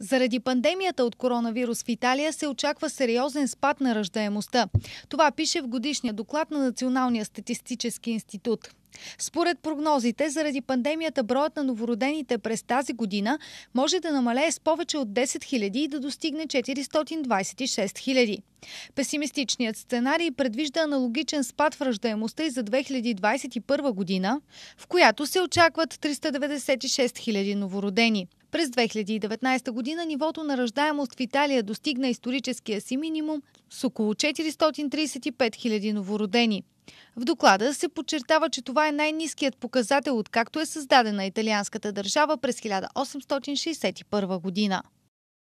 Заради пандемията от коронавирус в Италия се очаква сериозен спад на ръждаемостта. Това пише в годишния доклад на Националния статистически институт. Според прогнозите, заради пандемията броят на новородените през тази година може да намалее с повече от 10 000 и да достигне 426 000. Песимистичният сценарий предвижда аналогичен спад в ръждаемостта и за 2021 година, в която се очакват 396 000 новородени. През 2019 година нивото на ръждаемост в Италия достигна историческия си минимум с около 435 000 новородени. В доклада се подчертава, че това е най-низкият показател, откакто е създадена италианската държава през 1861 година.